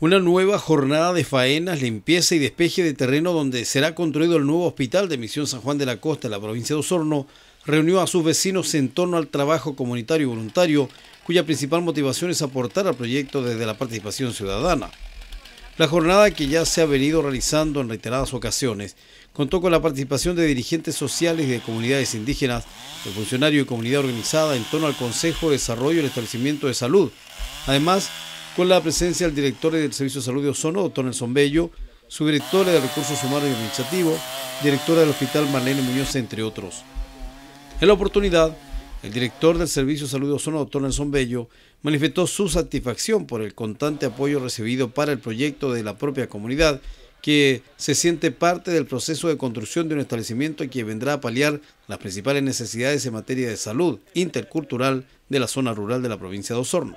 una nueva jornada de faenas, limpieza y despeje de terreno donde será construido el nuevo hospital de Misión San Juan de la Costa en la provincia de Osorno, reunió a sus vecinos en torno al trabajo comunitario voluntario, cuya principal motivación es aportar al proyecto desde la participación ciudadana. La jornada que ya se ha venido realizando en reiteradas ocasiones contó con la participación de dirigentes sociales y de comunidades indígenas, de funcionarios y comunidad organizada en torno al Consejo de Desarrollo y el Establecimiento de Salud. Además, con la presencia del director del Servicio de Salud de Ozono, doctor Nelson Bello, su de Recursos Humanos y Administrativos, directora del Hospital Marlene Muñoz, entre otros. En la oportunidad, el director del Servicio de Salud de Ozono, doctor Nelson Bello, manifestó su satisfacción por el constante apoyo recibido para el proyecto de la propia comunidad, que se siente parte del proceso de construcción de un establecimiento que vendrá a paliar las principales necesidades en materia de salud intercultural de la zona rural de la provincia de Osorno.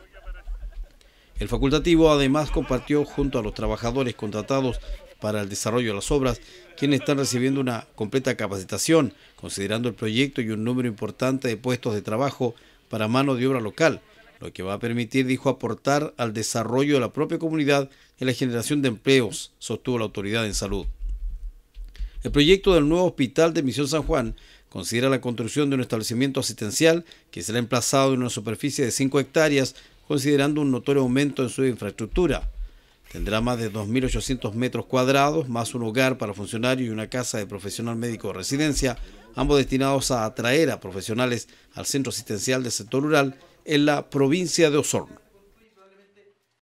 El facultativo además compartió junto a los trabajadores contratados para el desarrollo de las obras, quienes están recibiendo una completa capacitación, considerando el proyecto y un número importante de puestos de trabajo para mano de obra local, lo que va a permitir, dijo, aportar al desarrollo de la propia comunidad en la generación de empleos, sostuvo la autoridad en salud. El proyecto del nuevo hospital de Misión San Juan considera la construcción de un establecimiento asistencial que será emplazado en una superficie de 5 hectáreas considerando un notorio aumento en su infraestructura. Tendrá más de 2.800 metros cuadrados, más un hogar para funcionarios y una casa de profesional médico de residencia, ambos destinados a atraer a profesionales al centro asistencial del sector rural en la provincia de Osorno.